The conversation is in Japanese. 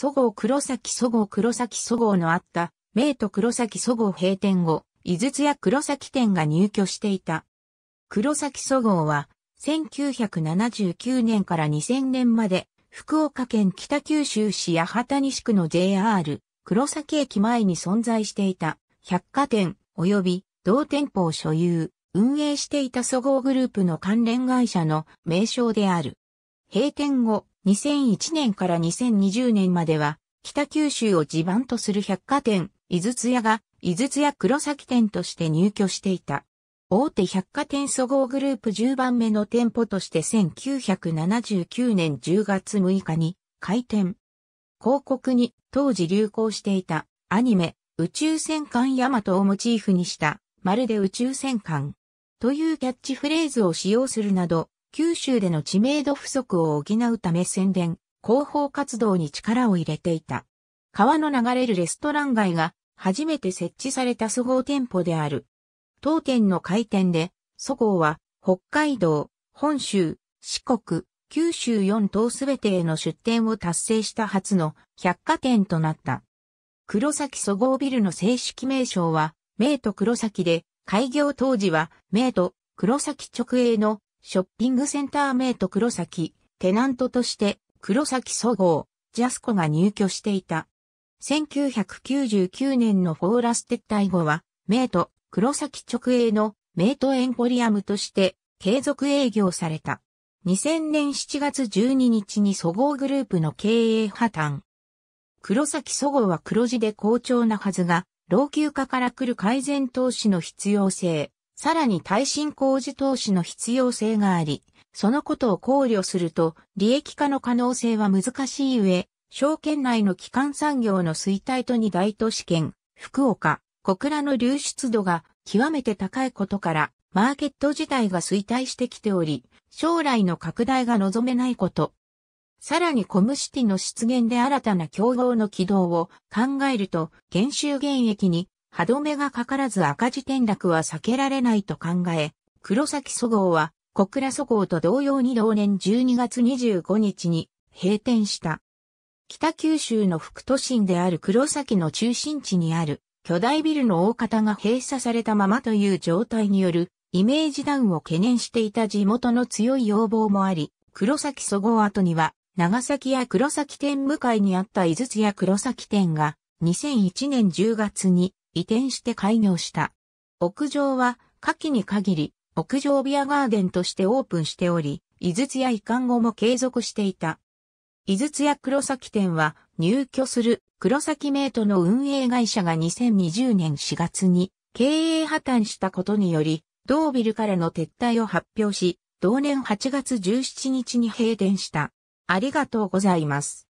そごう黒崎そごう黒崎そごうのあった、名都黒崎そごう閉店後、井筒や黒崎店が入居していた。黒崎そごうは、1979年から2000年まで、福岡県北九州市八幡西区の JR、黒崎駅前に存在していた、百貨店、及び同店舗を所有、運営していたそごうグループの関連会社の名称である。閉店後、2001年から2020年までは、北九州を地盤とする百貨店、井筒屋が、井筒屋黒崎店として入居していた。大手百貨店総合グループ10番目の店舗として1979年10月6日に開店。広告に当時流行していたアニメ宇宙戦艦ヤマトをモチーフにしたまるで宇宙戦艦というキャッチフレーズを使用するなど九州での知名度不足を補うため宣伝、広報活動に力を入れていた。川の流れるレストラン街が初めて設置された総合店舗である。当店の開店で、そごは北海道、本州、四国、九州4島すべてへの出店を達成した初の百貨店となった。黒崎そごビルの正式名称は、名都黒崎で、開業当時は、名都黒崎直営のショッピングセンター名と黒崎、テナントとして黒崎総合、ジャスコが入居していた。1999年のフォーラス撤退後は、名都黒崎直営の名都エンポリアムとして継続営業された。2000年7月12日に蘇ごグループの経営破綻。黒崎蘇ごは黒字で好調なはずが、老朽化から来る改善投資の必要性、さらに耐震工事投資の必要性があり、そのことを考慮すると、利益化の可能性は難しい上、証券内の基幹産業の衰退と二大都市圏、福岡、小倉の流出度が極めて高いことから、マーケット自体が衰退してきており、将来の拡大が望めないこと。さらにコムシティの出現で新たな競合の軌道を考えると、減収減益に歯止めがかからず赤字転落は避けられないと考え、黒崎祖号は小倉祖号と同様に同年12月25日に閉店した。北九州の副都心である黒崎の中心地にある巨大ビルの大方が閉鎖されたままという状態によるイメージダウンを懸念していた地元の強い要望もあり、黒崎祖号跡には長崎や黒崎店向かいにあった井筒や黒崎店が2001年10月に移転して開業した。屋上は、夏季に限り、屋上ビアガーデンとしてオープンしており、井筒屋移管後も継続していた。井筒屋黒崎店は、入居する黒崎メイトの運営会社が2020年4月に経営破綻したことにより、同ビルからの撤退を発表し、同年8月17日に閉店した。ありがとうございます。